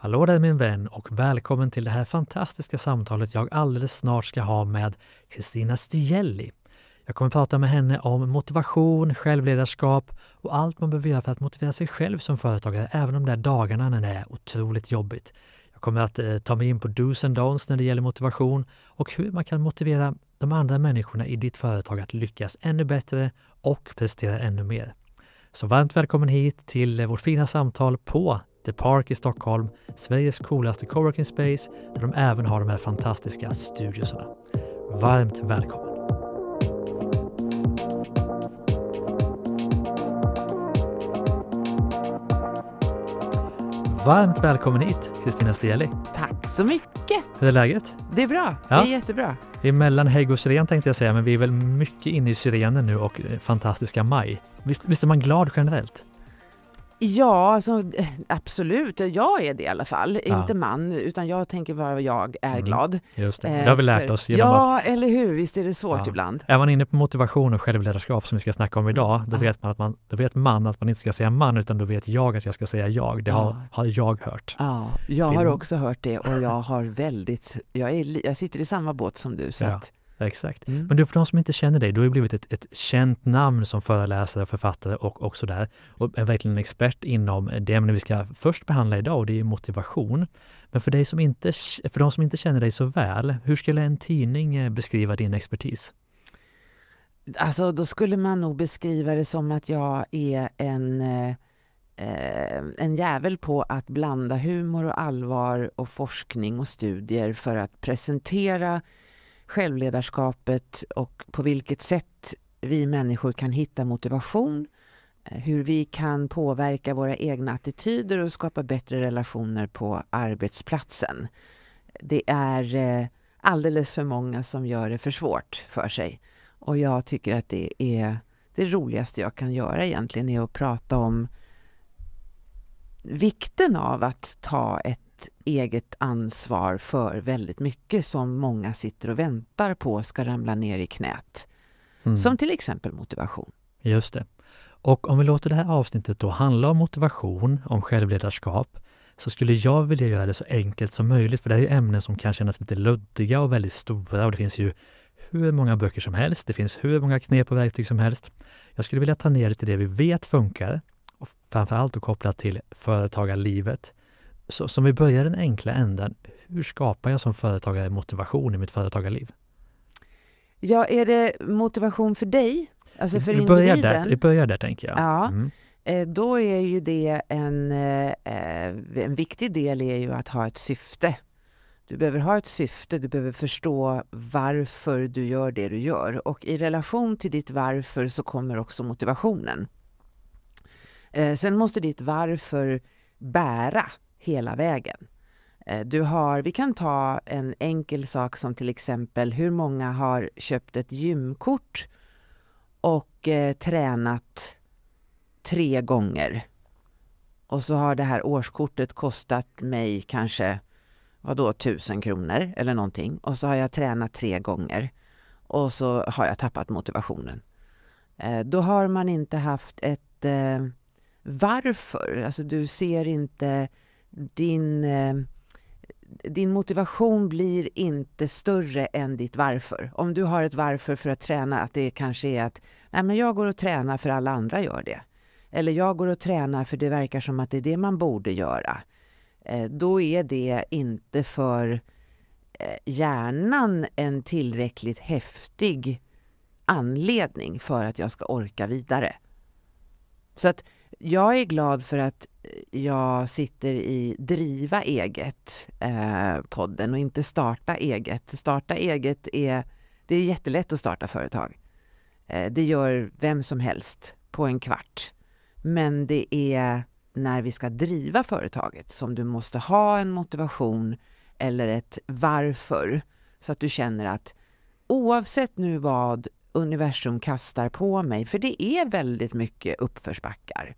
Hallå där min vän och välkommen till det här fantastiska samtalet jag alldeles snart ska ha med Kristina Stielli. Jag kommer prata med henne om motivation, självledarskap och allt man behöver göra för att motivera sig själv som företagare, även de där dagarna när det är otroligt jobbigt. Jag kommer att eh, ta mig in på dos and don'ts när det gäller motivation och hur man kan motivera de andra människorna i ditt företag att lyckas ännu bättre och prestera ännu mer. Så varmt välkommen hit till vårt fina samtal på The Park i Stockholm, Sveriges coolaste coworking space där de även har de här fantastiska studiosarna. Varmt välkommen! Varmt välkommen hit, Kristina Steli. Tack så mycket. Hur är läget? Det är bra. Ja. Det är jättebra. Vi är mellan hägg och syren tänkte jag säga, men vi är väl mycket inne i syrenen nu och eh, fantastiska maj. Visst, visst är man glad generellt? Ja, alltså, eh, absolut. Jag är det i alla fall. Ja. Inte man, utan jag tänker bara att jag är mm. glad. Just det. Eh, det har vi lärt oss. Genom ja, att... eller hur. Visst är det svårt ja. ibland. Är man inne på motivation och självledarskap som vi ska snacka om idag, då, ja. vet man att man, då vet man att man inte ska säga man, utan då vet jag att jag ska säga jag. Det har, har jag hört. Ja, jag Till... har också hört det och jag har väldigt... Jag, är, jag sitter i samma båt som du. Så att Exakt. Mm. Men du, för de som inte känner dig, du har ju blivit ett, ett känt namn som föreläsare, författare och, också där. Och är verkligen en expert inom det ämne vi ska först behandla idag och det är motivation. Men för, dig som inte, för de som inte känner dig så väl, hur skulle en tidning eh, beskriva din expertis? Alltså, då skulle man nog beskriva det som att jag är en Eh, eh en jävel på att blanda humor och allvar och forskning och studier för att presentera självledarskapet och på vilket sätt vi människor kan hitta motivation, eh, hur vi kan påverka våra egna attityder och skapa bättre relationer på arbetsplatsen. Det är eh, alldeles för många som gör det för svårt för sig. Och jag tycker att det är det roligaste jag kan göra egentligen, är att prata om vikten av att ta ett eget ansvar för väldigt mycket som många sitter och väntar på ska ramla ner i knät. Mm. Som till exempel motivation. Just det. Och om vi låter det här avsnittet då handla om motivation, om självledarskap, så skulle jag vilja göra det så enkelt som möjligt, för det här är ju ämnen som kan kännas lite luddiga och väldigt stora och det finns ju hur många böcker som helst, det finns hur många knep och verktyg som helst. Jag skulle vilja ta ner det till det vi vet funkar, och framförallt och kopplat till företagarlivet. Så, som vi börjar den enkla änden, hur skapar jag som företagare motivation i mitt företagarliv? Ja, är det motivation för dig? Alltså för vi börjar individen? Där, vi börjar där, tänker jag. Ja. Mm. Eh, då är ju det en, eh, en viktig del är ju att ha ett syfte. Du behöver ha ett syfte, du behöver förstå varför du gör det du gör. Och i relation till ditt varför så kommer också motivationen. Eh, sen måste ditt varför bära hela vägen. Eh, du har, vi kan ta en enkel sak som till exempel hur många har köpt ett gymkort och eh, tränat tre gånger. Och så har det här årskortet kostat mig kanske vadå, tusen kronor eller någonting. Och så har jag tränat tre gånger och så har jag tappat motivationen. Eh, då har man inte haft ett eh, varför. Alltså du ser inte din... Eh, din motivation blir inte större än ditt varför. Om du har ett varför för att träna, att det kanske är att Nej, men jag går och tränar för alla andra gör det. Eller jag går och tränar för det verkar som att det är det man borde göra. Eh, då är det inte för eh, hjärnan en tillräckligt häftig anledning för att jag ska orka vidare. Så att jag är glad för att jag sitter i Driva eget-podden eh, och inte Starta eget. Starta eget är, det är jättelätt att starta företag. Eh, det gör vem som helst på en kvart. Men det är när vi ska driva företaget som du måste ha en motivation eller ett varför så att du känner att oavsett nu vad universum kastar på mig, för det är väldigt mycket uppförsbackar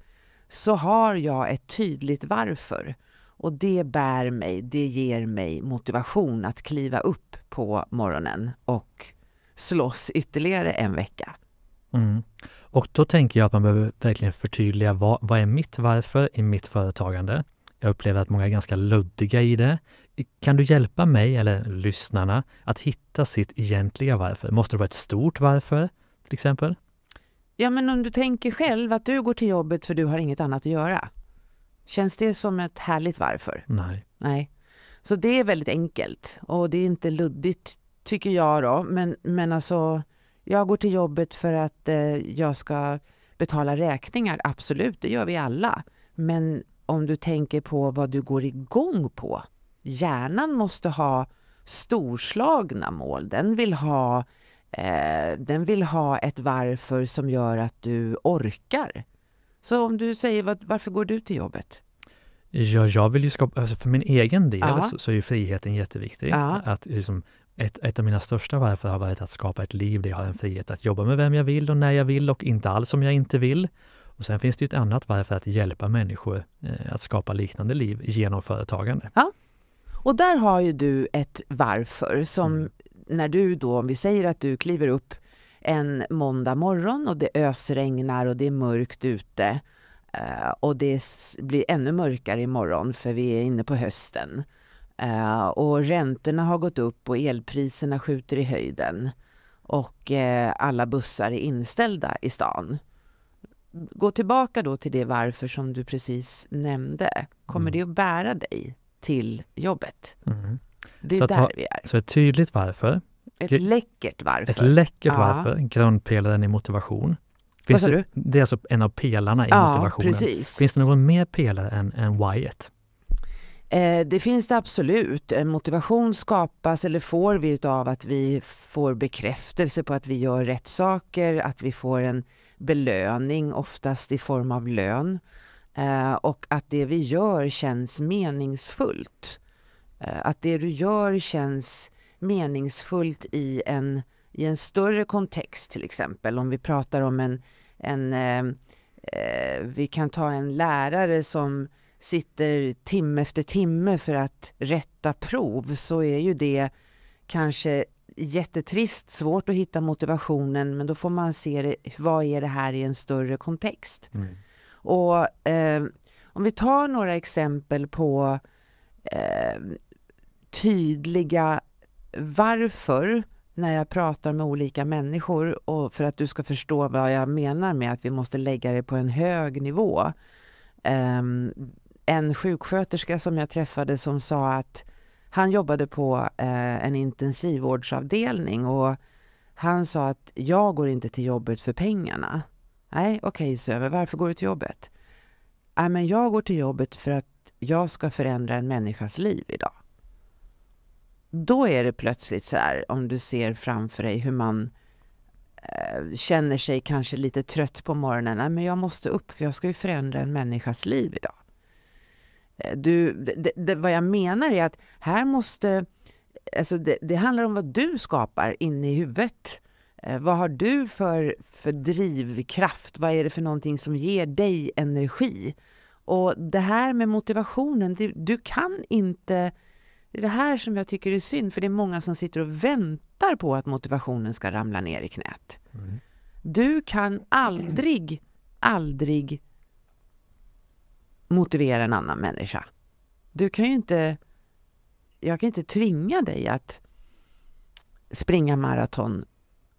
så har jag ett tydligt varför. Och det bär mig, det ger mig motivation att kliva upp på morgonen och slåss ytterligare en vecka. Mm. Och då tänker jag att man behöver verkligen förtydliga vad, vad är mitt varför i mitt företagande? Jag upplever att många är ganska luddiga i det. Kan du hjälpa mig eller lyssnarna att hitta sitt egentliga varför? Måste det vara ett stort varför till exempel? Ja, men om du tänker själv att du går till jobbet för du har inget annat att göra. Känns det som ett härligt varför? Nej. Nej. Så det är väldigt enkelt och det är inte luddigt tycker jag då. Men, men alltså, jag går till jobbet för att eh, jag ska betala räkningar. Absolut, det gör vi alla. Men om du tänker på vad du går igång på. Hjärnan måste ha storslagna mål. Den vill ha eh, den vill ha ett varför som gör att du orkar. Så om du säger var, varför går du till jobbet? Ja, jag vill ju skapa, alltså för min egen del ja. så, så, är ju friheten jätteviktig. Ja. Att liksom, ett, ett av mina största varför har varit att skapa ett liv där jag har en frihet att jobba med vem jag vill och när jag vill och inte alls om jag inte vill. Och sen finns det ett annat varför att hjälpa människor eh, att skapa liknande liv genom företagande. Ja. Och där har ju du ett varför som mm när du då, om vi säger att du kliver upp en måndag morgon och det ösregnar och det är mörkt ute eh, och det blir ännu mörkare imorgon för vi är inne på hösten. Eh, och räntorna har gått upp och elpriserna skjuter i höjden och eh, alla bussar är inställda i stan. Gå tillbaka då till det varför som du precis nämnde. Kommer mm. det att bära dig till jobbet? Mm. Det är så där ha, vi är. Så ett tydligt varför. Ett läckert varför. Ett läckert ja. varför, grundpelaren i motivation. Finns Vad sa du? Det är alltså en av pelarna i ja, motivationen. Precis. Finns det någon mer pelare än, än whyet? Eh, det finns det absolut. Motivation skapas eller får vi av att vi får bekräftelse på att vi gör rätt saker, att vi får en belöning, oftast i form av lön. Eh, och att det vi gör känns meningsfullt. Eh, att det du gör känns meningsfullt i en, i en större kontext till exempel. Om vi pratar om en, en eh, eh, vi kan ta en lärare som sitter timme efter timme för att rätta prov så är ju det kanske jättetrist, svårt att hitta motivationen men då får man se det, vad är det här i en större kontext. Mm. Och eh, om vi tar några exempel på eh, tydliga varför när jag pratar med olika människor och för att du ska förstå vad jag menar med att vi måste lägga det på en hög nivå. Um, en sjuksköterska som jag träffade som sa att han jobbade på uh, en intensivvårdsavdelning och han sa att jag går inte till jobbet för pengarna. Nej, okej okay, Söver, varför går du till jobbet? Nej, men jag går till jobbet för att jag ska förändra en människas liv idag då är det plötsligt så här, om du ser framför dig hur man eh, känner sig kanske lite trött på morgonen. Nej, men jag måste upp för jag ska ju förändra en människas liv idag. Eh, du, det, det, vad jag menar är att här måste, alltså det, det handlar om vad du skapar inne i huvudet. Eh, vad har du för, för drivkraft? Vad är det för någonting som ger dig energi? Och det här med motivationen, du kan inte det är det här som jag tycker är synd, för det är många som sitter och väntar på att motivationen ska ramla ner i knät. Mm. Du kan aldrig, aldrig motivera en annan människa. Du kan ju inte... Jag kan inte tvinga dig att springa maraton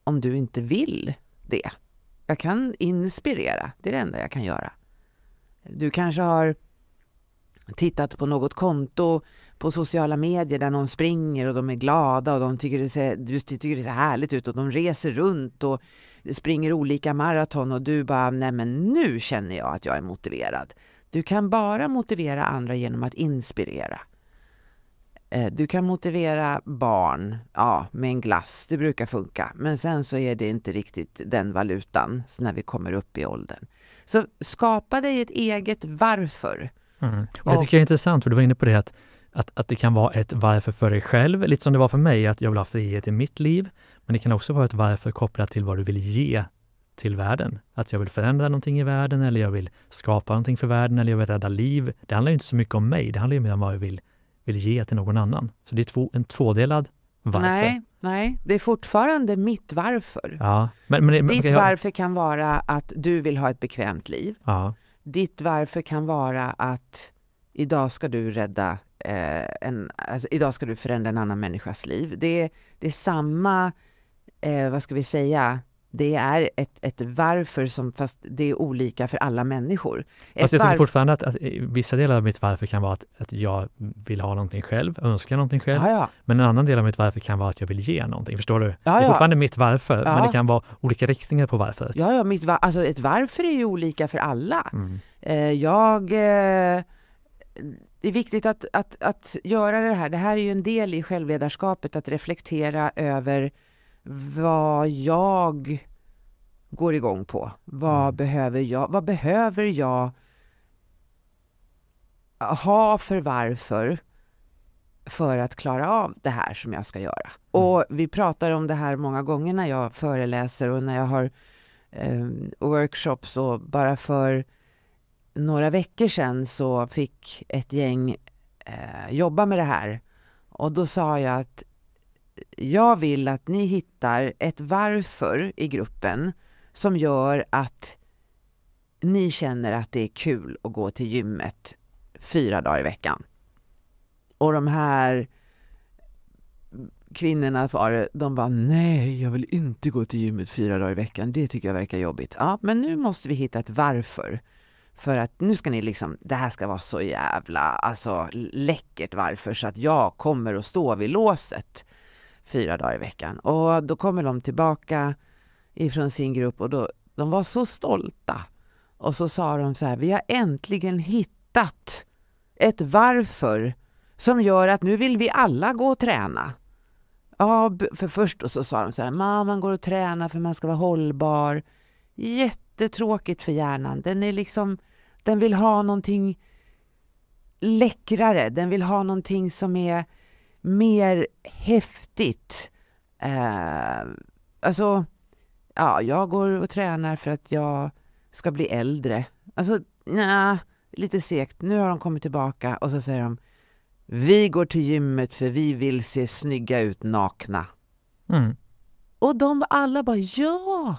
om du inte vill det. Jag kan inspirera, det är det enda jag kan göra. Du kanske har tittat på något konto på sociala medier där någon springer och de är glada och de tycker det ser, tycker det ser härligt ut och de reser runt och springer olika maraton och du bara, nej men nu känner jag att jag är motiverad. Du kan bara motivera andra genom att inspirera. Eh, du kan motivera barn, ja, med en glass, det brukar funka. Men sen så är det inte riktigt den valutan när vi kommer upp i åldern. Så skapa dig ett eget varför. Mm. Och det tycker jag är intressant, för du var inne på det att att, att det kan vara ett varför för dig själv, lite som det var för mig, att jag vill ha frihet i mitt liv. Men det kan också vara ett varför kopplat till vad du vill ge till världen. Att jag vill förändra någonting i världen eller jag vill skapa någonting för världen eller jag vill rädda liv. Det handlar inte så mycket om mig, det handlar ju mer om vad jag vill, vill ge till någon annan. Så det är två, en tvådelad varför. Nej, nej, det är fortfarande mitt varför. Ja, men, men, Ditt men, jag... varför kan vara att du vill ha ett bekvämt liv. Ja. Ditt varför kan vara att idag ska du rädda eh, en, alltså, idag ska du förändra en annan människas liv. Det, det är samma, eh, vad ska vi säga, det är ett, ett varför som, fast det är olika för alla människor. Ett fast jag tycker fortfarande att, att, vissa delar av mitt varför kan vara att, att jag vill ha någonting själv, önska någonting själv. Ja, Men en annan del av mitt varför kan vara att jag vill ge någonting. Förstår du? Ja, det är fortfarande mitt varför, men det kan vara olika riktningar på varför. Ja, ja mitt alltså ett varför är ju olika för alla. Mm. Eh, jag eh, det är viktigt att, att, att göra det här. Det här är ju en del i självledarskapet, att reflektera över vad jag går igång på. Vad mm. behöver jag? Vad behöver jag ha för varför för att klara av det här som jag ska göra? Mm. Och vi pratar om det här många gånger när jag föreläser och när jag har eh, workshops och bara för några veckor sedan så fick ett gäng eh, jobba med det här och då sa jag att jag vill att ni hittar ett varför i gruppen som gör att ni känner att det är kul att gå till gymmet fyra dagar i veckan. Och de här kvinnorna var de bara nej, jag vill inte gå till gymmet fyra dagar i veckan, det tycker jag verkar jobbigt. Ja, men nu måste vi hitta ett varför. För att nu ska ni liksom, det här ska vara så jävla alltså, läckert varför så att jag kommer att stå vid låset fyra dagar i veckan. Och då kommer de tillbaka ifrån sin grupp och då, de var så stolta. Och så sa de så här, vi har äntligen hittat ett varför som gör att nu vill vi alla gå och träna. Ja, för först och så sa de så här, man går och tränar för man ska vara hållbar. Jättetråkigt för hjärnan. Den är liksom den vill ha någonting läckrare, den vill ha någonting som är mer häftigt. Eh, alltså, ja, jag går och tränar för att jag ska bli äldre. Alltså, nja, lite segt. Nu har de kommit tillbaka och så säger de vi går till gymmet för vi vill se snygga ut nakna. Mm. Och de alla bara ja,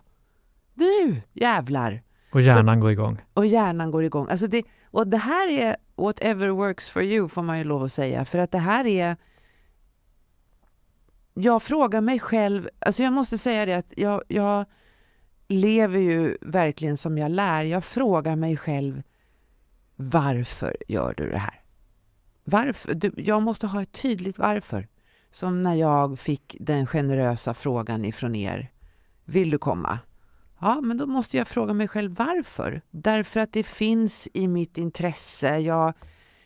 nu jävlar. Och hjärnan så, går igång. Och hjärnan går igång. Alltså det, och det här är whatever works for you, får man ju lov att säga. För att det här är... Jag frågar mig själv, alltså jag måste säga det att jag, jag lever ju verkligen som jag lär. Jag frågar mig själv, varför gör du det här? Varför? Du, jag måste ha ett tydligt varför. Som när jag fick den generösa frågan ifrån er, vill du komma? Ja, men då måste jag fråga mig själv varför. Därför att det finns i mitt intresse. Jag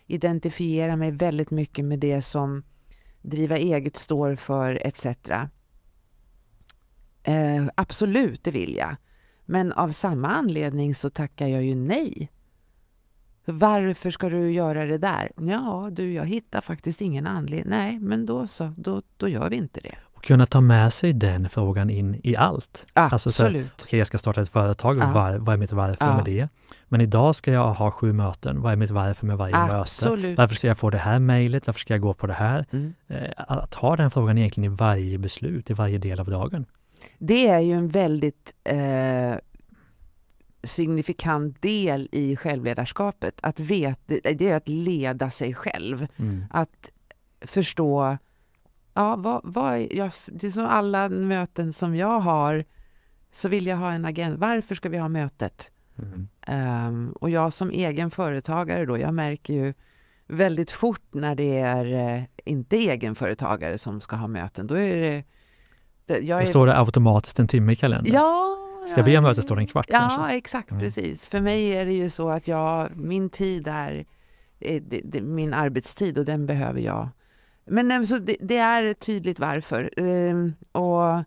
identifierar mig väldigt mycket med det som driva eget står för etc. Eh, absolut, det vill jag. Men av samma anledning så tackar jag ju nej. Varför ska du göra det där? Ja, du, jag hittar faktiskt ingen anledning. Nej, men då så, då, då gör vi inte det kunna ta med sig den frågan in i allt. Absolut. Alltså så, okay, jag ska starta ett företag, ja. var, vad är mitt varför ja. med det? Men idag ska jag ha sju möten, vad är mitt varför med varje Absolut. möte? Varför ska jag få det här mejlet? Varför ska jag gå på det här? Mm. Eh, att ha den frågan egentligen i varje beslut, i varje del av dagen. Det är ju en väldigt eh, signifikant del i självledarskapet. Att veta, det är att leda sig själv. Mm. Att förstå ja, vad, vad jag, det är som alla möten som jag har, så vill jag ha en agenda. Varför ska vi ha mötet? Mm. Um, och jag som egen företagare då, jag märker ju väldigt fort när det är eh, inte egenföretagare som ska ha möten. Då är det... det jag är... står det automatiskt en timme i kalendern. Ja, Ska vi ha möte står det en kvart ja, kanske? Ja, exakt mm. precis. För mig är det ju så att jag, min tid är, är eh, det, det, min arbetstid och den behöver jag men nej, så det, det, är tydligt varför. Ehm, och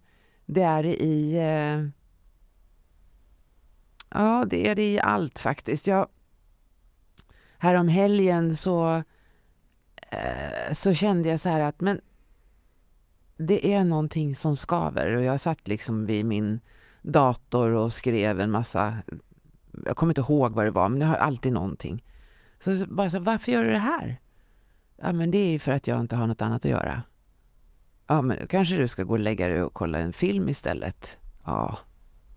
det är i... Eh, ja, det är det i allt faktiskt. Jag, härom helgen så, eh, så kände jag så här att men det är någonting som skaver och jag satt liksom vid min dator och skrev en massa, jag kommer inte ihåg vad det var, men jag har alltid någonting. Så bara så här, varför gör du det här? Ja, men det är för att jag inte har något annat att göra. Ja, men då kanske du ska gå och lägga dig och kolla en film istället. Ja,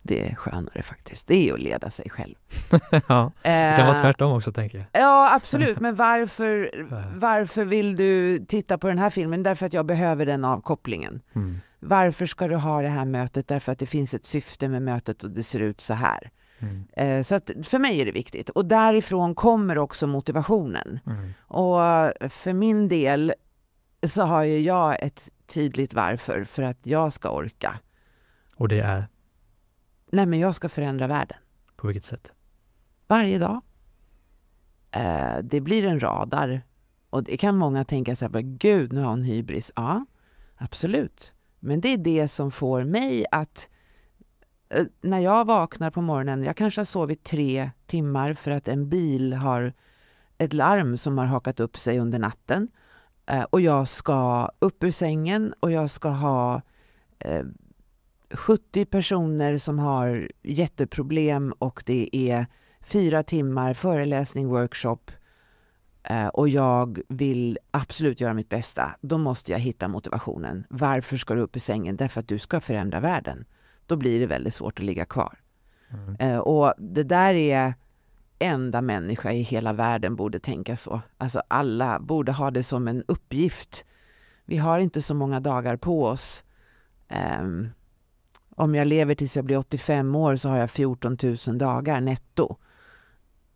det är skönare faktiskt. Det är att leda sig själv. ja, det kan vara eh, tvärtom också tänker jag. Ja, absolut. Men varför, varför vill du titta på den här filmen? Därför att jag behöver den avkopplingen. Mm. Varför ska du ha det här mötet? Därför att det finns ett syfte med mötet och det ser ut så här. Mm. Eh, så att för mig är det viktigt. Och därifrån kommer också motivationen. Mm. Och för min del så har ju jag ett tydligt varför, för att jag ska orka. Och det är? Nej, men jag ska förändra världen. På vilket sätt? Varje dag. Eh, det blir en radar. Och det kan många tänka så här, gud, nu har hon hybris. Ja, absolut. Men det är det som får mig att Eh, när jag vaknar på morgonen, jag kanske har sovit tre timmar för att en bil har ett larm som har hakat upp sig under natten eh, och jag ska upp ur sängen och jag ska ha 70 eh, personer som har jätteproblem och det är fyra timmar föreläsning, workshop och jag vill absolut göra mitt bästa, då måste jag hitta motivationen. Varför ska du upp ur sängen? Därför att du ska förändra världen då blir det väldigt svårt att ligga kvar. Mm. Eh, och det där är enda människa i hela världen borde tänka så. Alltså alla borde ha det som en uppgift. Vi har inte så många dagar på oss. Um, om jag lever tills jag blir 85 år så har jag 14 000 dagar netto.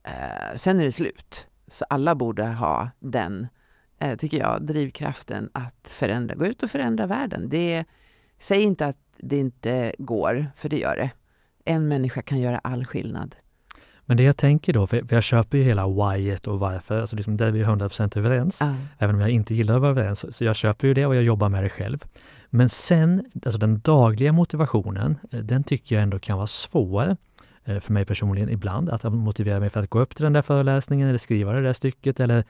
Uh, sen är det slut. Så alla borde ha den, uh, tycker jag, drivkraften att förändra. Gå ut och förändra världen. Det Säg inte att det inte går, för det gör det. En människa kan göra all skillnad. Men det jag tänker då, för jag köper ju hela whyet och varför, alltså liksom där vi är 100% överens. Mm. Även om jag inte gillar att vara överens, så jag köper ju det och jag jobbar med det själv. Men sen, alltså den dagliga motivationen, eh, den tycker jag ändå kan vara svår eh, för mig personligen ibland, att motivera mig för att gå upp till den där föreläsningen eller skriva det där stycket eller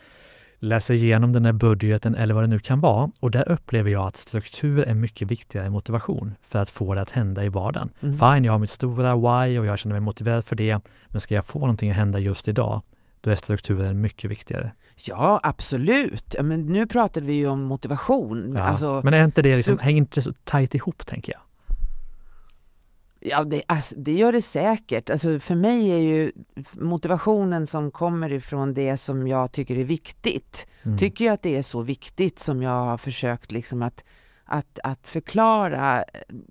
läser igenom den här budgeten eller vad det nu kan vara. Och där upplever jag att struktur är mycket viktigare än motivation för att få det att hända i vardagen. Mm. Fine, jag har mitt stora why och jag känner mig motiverad för det. Men ska jag få någonting att hända just idag, då är strukturen mycket viktigare. Ja, absolut. Men nu pratade vi ju om motivation. Ja. Alltså, men är inte det liksom, hänger inte så tajt ihop, tänker jag? Ja, det, alltså, det, gör det säkert. Alltså, för mig är ju motivationen som kommer ifrån det som jag tycker är viktigt. Mm. Tycker jag att det är så viktigt som jag har försökt liksom att, att, att förklara eh,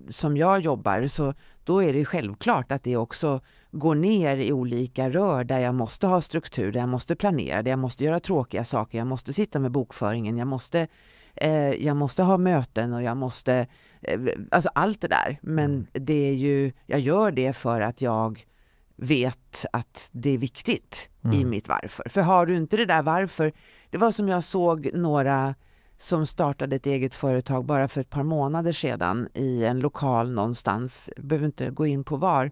som jag jobbar, så då är det självklart att det också går ner i olika rör där jag måste ha struktur, där jag måste planera, där jag måste göra tråkiga saker, jag måste sitta med bokföringen, jag måste, eh, jag måste ha möten och jag måste Eh, alltså allt det där. Men mm. det är ju, jag gör det för att jag vet att det är viktigt mm. i mitt varför. För har du inte det där varför, det var som jag såg några som startade ett eget företag bara för ett par månader sedan i en lokal någonstans, jag behöver inte gå in på var.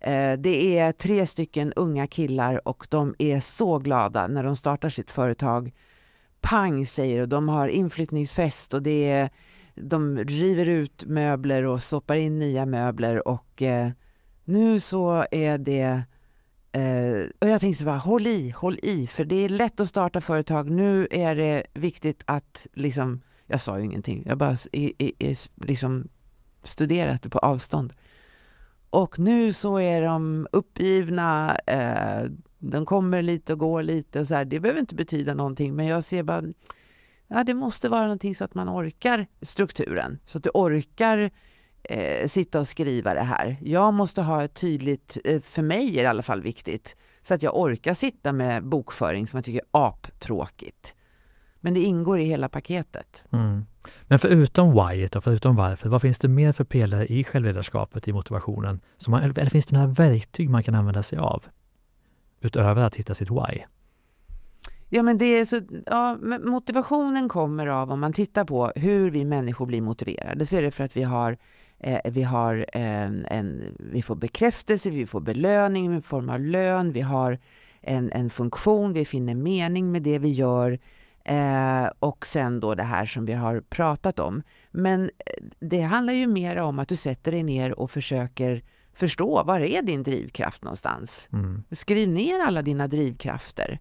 Eh, det är tre stycken unga killar och de är så glada när de startar sitt företag. Pang säger och de har inflyttningsfest och det är de river ut möbler och stoppar in nya möbler och eh, nu så är det eh, och jag tänkte bara håll i, håll i, för det är lätt att starta företag. Nu är det viktigt att liksom, jag sa ju ingenting, jag bara i, i, i, liksom studerat det på avstånd. Och nu så är de uppgivna, eh, de kommer lite och går lite och så här. Det behöver inte betyda någonting, men jag ser bara Ja, det måste vara någonting så att man orkar strukturen, så att du orkar eh, sitta och skriva det här. Jag måste ha ett tydligt, eh, för mig är det i alla fall viktigt, så att jag orkar sitta med bokföring som jag tycker är aptråkigt. Men det ingår i hela paketet. Mm. Men förutom whyet och förutom varför, vad finns det mer för pelare i självledarskapet, i motivationen? Man, eller finns det några verktyg man kan använda sig av? Utöver att hitta sitt why? Ja, men det är så, ja, motivationen kommer av, om man tittar på hur vi människor blir motiverade, så är det för att vi har eh, vi, har, eh, en, vi får bekräftelse, vi får belöning i form av lön, vi har en, en funktion, vi finner mening med det vi gör. Eh, och sen då det här som vi har pratat om. Men eh, det handlar ju mer om att du sätter dig ner och försöker förstå var är din drivkraft någonstans? Mm. Skriv ner alla dina drivkrafter.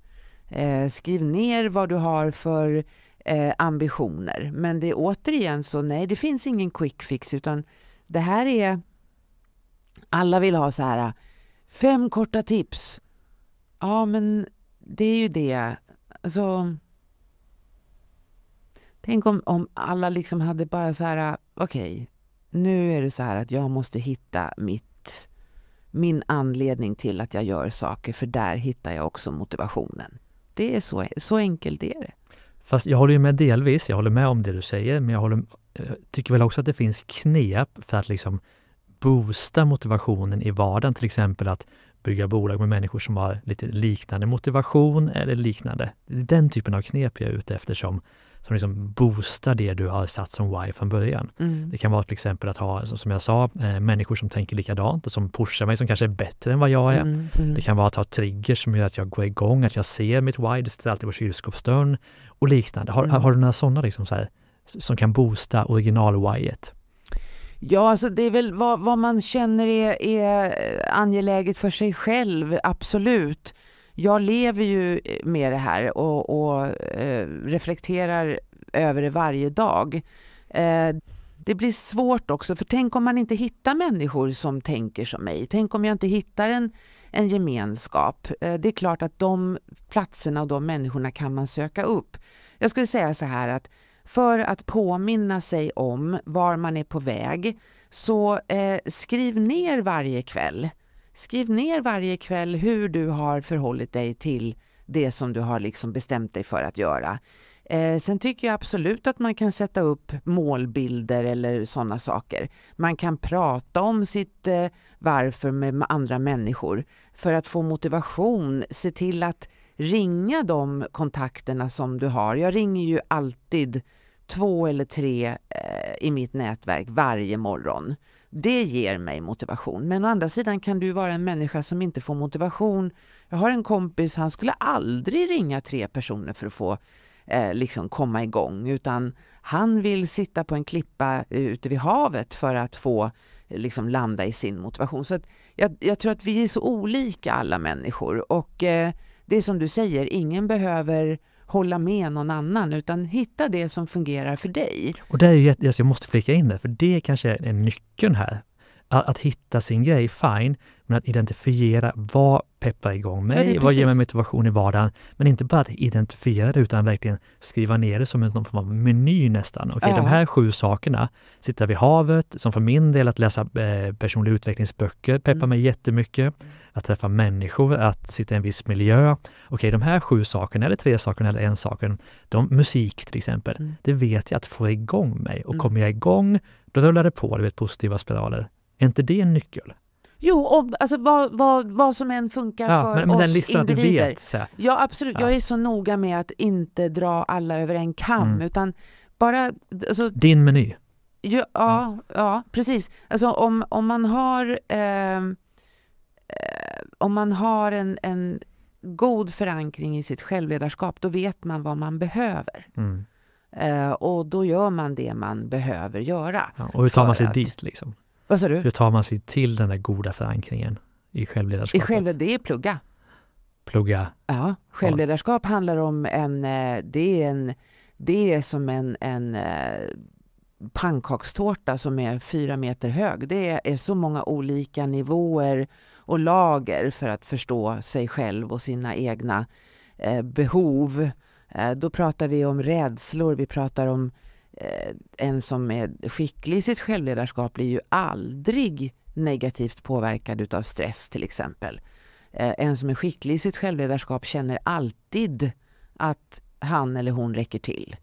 Eh, skriv ner vad du har för eh, ambitioner. Men det är återigen så, nej det finns ingen quick fix utan det här är... Alla vill ha så här, fem korta tips. Ja men det är ju det. Alltså, tänk om, om alla liksom hade bara så här, okej, okay, nu är det så här att jag måste hitta mitt, min anledning till att jag gör saker, för där hittar jag också motivationen. Det är så, så enkelt det är det. Fast jag håller ju med delvis, jag håller med om det du säger, men jag, håller, jag eh, tycker väl också att det finns knep för att liksom boosta motivationen i vardagen, till exempel att bygga bolag med människor som har lite liknande motivation eller liknande. Den typen av knep jag är ute efter som som liksom boostar det du har satt som why från början. Mm. Det kan vara till exempel att ha, som jag sa, eh, människor som tänker likadant och som pushar mig, som kanske är bättre än vad jag är. Mm. Mm. Det kan vara att ha triggers som gör att jag går igång, att jag ser mitt why, det sitter alltid på kylskåpsdörren och liknande. Har, mm. har du några sådana liksom så här, som kan boosta original-whyet? Ja, alltså det är väl vad, vad man känner är, är eh, angeläget för sig själv, absolut jag lever ju eh, med det här och, och eh, reflekterar över det varje dag. Eh, det blir svårt också, för tänk om man inte hittar människor som tänker som mig. Tänk om jag inte hittar en, en gemenskap. Eh, det är klart att de platserna och de människorna kan man söka upp. Jag skulle säga så här att för att påminna sig om var man är på väg, så eh, skriv ner varje kväll Skriv ner varje kväll hur du har förhållit dig till det som du har liksom bestämt dig för att göra. Eh, sen tycker jag absolut att man kan sätta upp målbilder eller sådana saker. Man kan prata om sitt eh, varför med andra människor för att få motivation. Se till att ringa de kontakterna som du har. Jag ringer ju alltid två eller tre eh, i mitt nätverk varje morgon. Det ger mig motivation. Men å andra sidan kan du vara en människa som inte får motivation. Jag har en kompis, han skulle aldrig ringa tre personer för att få eh, liksom komma igång, utan han vill sitta på en klippa ute vid havet för att få liksom landa i sin motivation. Så jag, jag, tror att vi är så olika alla människor och eh, det är som du säger, ingen behöver hålla med någon annan, utan hitta det som fungerar för dig. Och det är ju, alltså, jag måste flika in det, för det kanske är nyckeln här. Att, att hitta sin grej, fine, men att identifiera vad peppar igång mig, ja, vad ger mig motivation i vardagen. Men inte bara att identifiera det utan verkligen skriva ner det som någon form av meny nästan. okay, ja. de här sju sakerna, sitta vid havet, som för min del att läsa eh, personliga utvecklingsböcker peppar mm. mig jättemycket. Mm att träffa människor, att sitta i en viss miljö. Okej, de här sju sakerna, eller tre sakerna, eller en saken, de, musik till exempel, mm. det vet jag att få igång mig. Och mm. kommer jag igång, då rullar det på, du vet, positiva spiraler. Är inte det en nyckel? Jo, och, alltså, vad, vad, vad som än funkar ja, för men, men oss den listan individer. du vet, så här. ja, absolut. Ja. Jag är så noga med att inte dra alla över en kam, mm. utan bara... Alltså, Din meny. Ja, ja, ja. precis. Alltså om, om man har... Eh, Eh, om man har en, en god förankring i sitt självledarskap, då vet man vad man behöver. Mm. Uh, och då gör man det man behöver göra. Ja, och hur tar man sig att... dit? Liksom? Vad sa du? Hur tar man sig till den där goda förankringen i självledarskapet? I själv, det är plugga. Plugga? Ja, självledarskap ja. handlar om en... Eh, det är, en, det är som en, en pannkakstårta som är fyra meter hög. Det är så många olika nivåer och lager för att förstå sig själv och sina egna eh, behov. Eh, då pratar vi om rädslor, vi pratar om eh, en som är skicklig i sitt självledarskap blir ju aldrig negativt påverkad utav stress till exempel. Eh, en som är skicklig i sitt självledarskap känner alltid att han eller hon räcker till.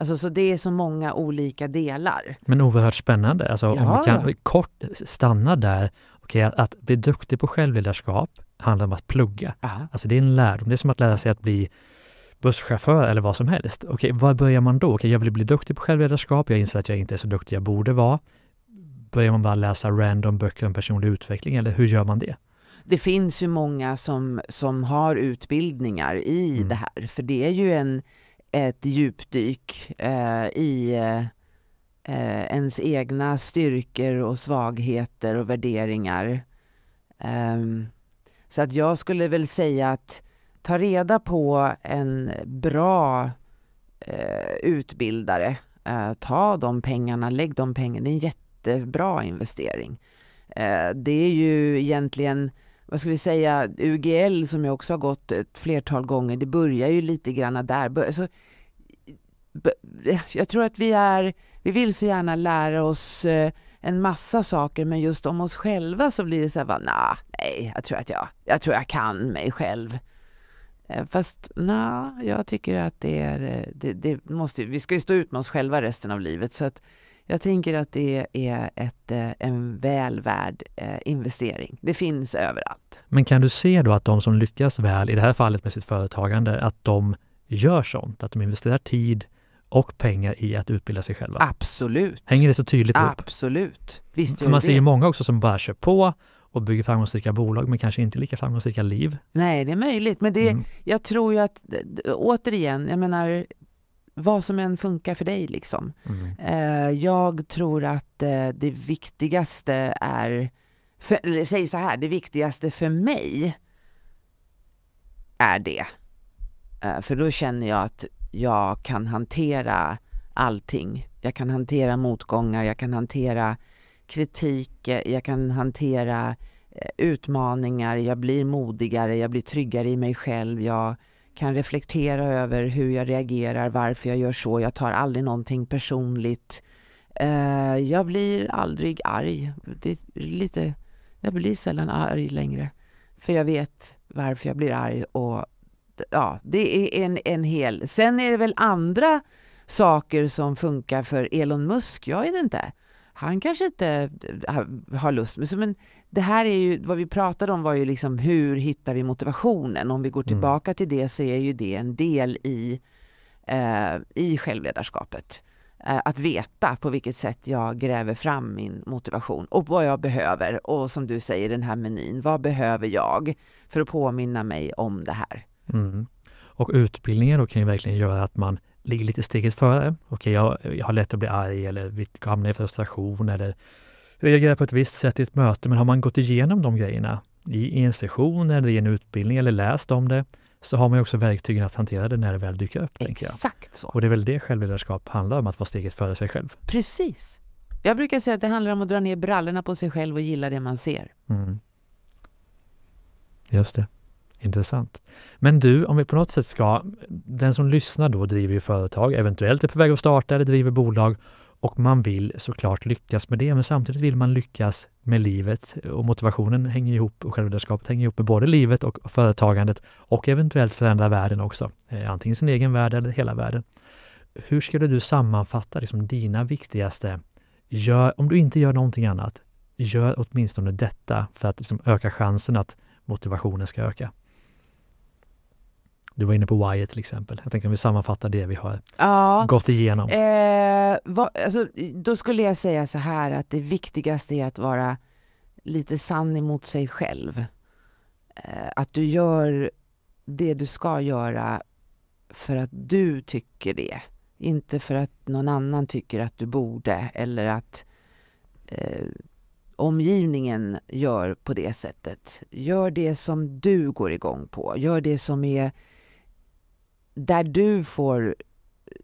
Alltså, så det är så många olika delar. Men oerhört spännande. Alltså, Om vi kan kort stanna där Okej, att, att bli duktig på självledarskap handlar om att plugga. Aha. Alltså det är en lärdom. Det är som att lära sig att bli busschaufför eller vad som helst. Okej, var börjar man då? Okej, jag vill bli duktig på självledarskap. Jag inser att jag inte är så duktig jag borde vara. Börjar man bara läsa random böcker om personlig utveckling eller hur gör man det? Det finns ju många som, som har utbildningar i mm. det här, för det är ju en, ett djupdyk eh, i eh, eh, ens egna styrkor och svagheter och värderingar. Um, så att jag skulle väl säga att ta reda på en bra eh, utbildare. Eh, ta de pengarna, lägg de pengarna. Det är en jättebra investering. Eh, det är ju egentligen, vad ska vi säga, UGL som jag också har gått ett flertal gånger, det börjar ju lite grann där. Alltså, Eh, jag tror att vi är, vi vill så gärna lära oss eh, en massa saker men just om oss själva så blir det så här, bara, nah, nej, jag tror att jag, jag tror jag kan mig själv. Eh, fast na, jag tycker att det är, det, det, måste, vi ska ju stå ut med oss själva resten av livet så att jag tänker att det är ett, en väl värd investering. Det finns överallt. Men kan du se då att de som lyckas väl, i det här fallet med sitt företagande, att de gör sånt, att de investerar tid, och pengar i att utbilda sig själva. Absolut. Hänger det så tydligt ihop? Absolut. Visst gör Man det. ser ju många också som bara kör på och bygger framgångsrika bolag men kanske inte lika framgångsrika liv. Nej, det är möjligt. Men det, mm. jag tror ju att, återigen, jag menar vad som än funkar för dig liksom. Mm. Eh, jag tror att eh, det viktigaste är, för, eller säg så här, det viktigaste för mig är det. Eh, för då känner jag att jag kan hantera allting. Jag kan hantera motgångar, jag kan hantera kritik, jag kan hantera eh, utmaningar, jag blir modigare, jag blir tryggare i mig själv, jag kan reflektera över hur jag reagerar, varför jag gör så, jag tar aldrig någonting personligt. Eh, jag blir aldrig arg. Det lite, jag blir sällan arg längre. För jag vet varför jag blir arg och ja, det är en, en hel... Sen är det väl andra saker som funkar för Elon Musk, jag vet inte. Han kanske inte har lust men det här är ju, vad vi pratade om var ju liksom hur hittar vi motivationen? Om vi går mm. tillbaka mm. till det så är ju det en del i, eh, i självledarskapet. Eh, att veta på vilket sätt jag gräver fram min motivation och vad jag behöver. Och som du säger, den här menyn, vad behöver jag för att påminna mig om det här? Mm. Och utbildningen då kan ju verkligen göra att man ligger lite steget före. Okej, jag, jag har lätt att bli arg eller hamna i frustration eller reagera på ett visst sätt i ett möte, men har man gått igenom de grejerna i en session eller i en utbildning eller läst om det, så har man ju också verktygen att hantera det när det väl dyker upp. Exakt så. Och det är väl det självledarskap handlar om, att vara steget före sig själv. Precis. Jag brukar säga att det handlar om att dra ner brallorna på sig själv och gilla det man ser. Mm. Just det. Intressant. Men du, om vi på något sätt ska, den som lyssnar då driver ju företag, eventuellt är på väg att starta eller driver bolag och man vill såklart lyckas med det, men samtidigt vill man lyckas med livet och motivationen hänger ihop och självledarskapet hänger ihop med både livet och företagandet och eventuellt förändra världen också, eh, antingen sin egen värld eller hela världen. Hur skulle du sammanfatta liksom dina viktigaste, gör, om du inte gör någonting annat, gör åtminstone detta för att liksom öka chansen att motivationen ska öka? Du var inne på Wire till exempel. Jag tänker om vi sammanfattar det vi har ja, gått igenom. Eh, vad, alltså, då skulle jag säga så här att det viktigaste är att vara lite sann emot sig själv. Eh, att du gör det du ska göra för att du tycker det. Inte för att någon annan tycker att du borde eller att eh, omgivningen gör på det sättet. Gör det som du går igång på. Gör det som är där du får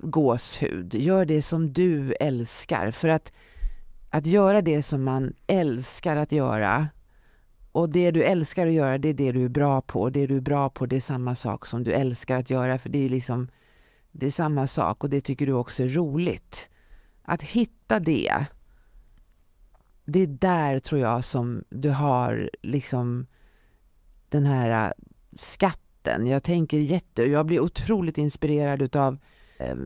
gåshud. Gör det som du älskar. För att, att göra det som man älskar att göra och det du älskar att göra, det är det du är bra på. Det du är bra på, det är samma sak som du älskar att göra. För det är liksom, det är samma sak och det tycker du också är roligt. Att hitta det, det är där tror jag som du har liksom den här äh, skatten vatten. Jag tänker jätte, jag blir otroligt inspirerad utav eh,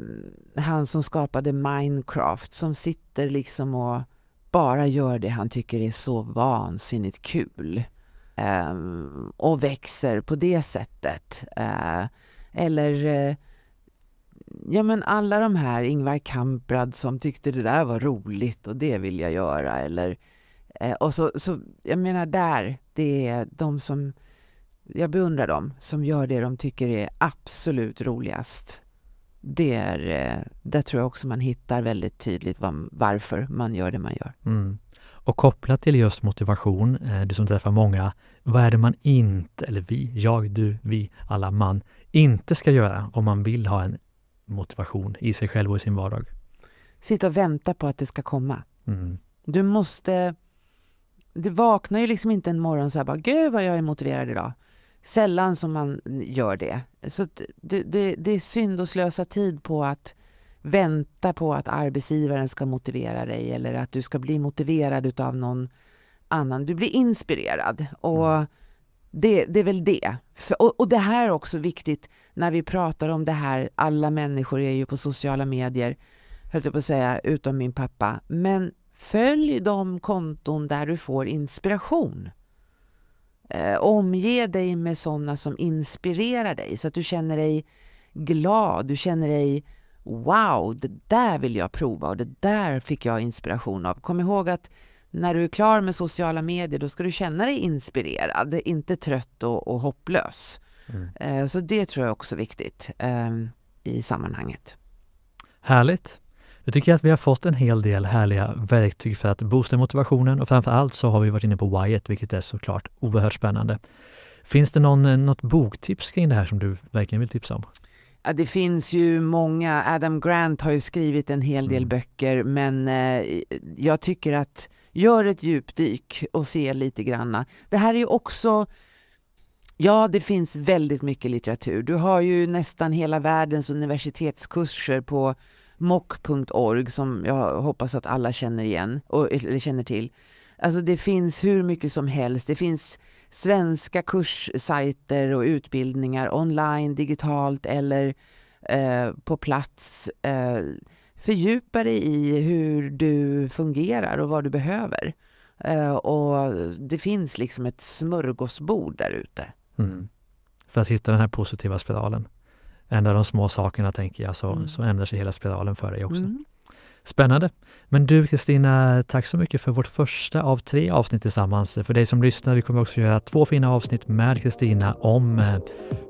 han som skapade Minecraft som sitter liksom och bara gör det han tycker är så vansinnigt kul. Eh, och växer på det sättet. Eh, eller eh, ja men alla de här, Ingvar Kamprad som tyckte det där var roligt och det vill jag göra eller eh, och så, så jag menar där, det är de som jag beundrar dem som gör det de tycker är absolut roligast. Det är, eh, där tror jag också man hittar väldigt tydligt varför man gör det man gör. Mm. Och kopplat till just motivation, eh, du som träffar många, vad är det man inte, eller vi, jag, du, vi, alla man, inte ska göra om man vill ha en motivation i sig själv och i sin vardag? Sitta och vänta på att det ska komma. Mm. Du måste... Du vaknar ju liksom inte en morgon så här bara, gud vad jag är motiverad idag sällan som man gör det. Så det, det, det, är synd att slösa tid på att vänta på att arbetsgivaren ska motivera dig eller att du ska bli motiverad av någon annan. Du blir inspirerad. och mm. det, det, är väl det. För, och, och, det här är också viktigt när vi pratar om det här, alla människor är ju på sociala medier, höll jag på att säga, utom min pappa. Men följ de konton där du får inspiration. Eh, omge dig med sådana som inspirerar dig så att du känner dig glad, du känner dig wow, det där vill jag prova och det där fick jag inspiration av. Kom ihåg att när du är klar med sociala medier då ska du känna dig inspirerad, inte trött och, och hopplös. Mm. Eh, så det tror jag också är viktigt eh, i sammanhanget. Härligt. Nu tycker jag att vi har fått en hel del härliga verktyg för att boosta motivationen och framförallt så har vi varit inne på Wyatt, vilket är såklart oerhört spännande. Finns det någon, eh, något boktips kring det här som du verkligen vill tipsa om? Ja, det finns ju många. Adam Grant har ju skrivit en hel del mm. böcker, men eh, jag tycker att gör ett djupdyk och se lite granna. Det här är ju också Ja, det finns väldigt mycket litteratur. Du har ju nästan hela världens universitetskurser på mock.org som jag hoppas att alla känner igen, och, eller känner till. Alltså det finns hur mycket som helst. Det finns svenska kurssajter och utbildningar online, digitalt eller eh, på plats. Eh, fördjupa dig i hur du fungerar och vad du behöver. Eh, och det finns liksom ett smörgåsbord där ute. Mm. För att hitta den här positiva spiralen ändrar de små sakerna, tänker jag, så, mm. så ändrar sig hela spiralen för dig också. Mm. Spännande! Men du Kristina, tack så mycket för vårt första av tre avsnitt tillsammans. För dig som lyssnar, vi kommer också göra två fina avsnitt med Kristina om eh,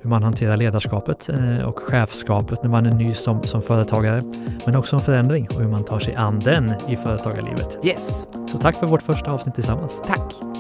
hur man hanterar ledarskapet eh, och chefskapet när man är ny som, som företagare. Men också om förändring och hur man tar sig an den i företagarlivet. Yes! Så tack för vårt första avsnitt tillsammans. Tack!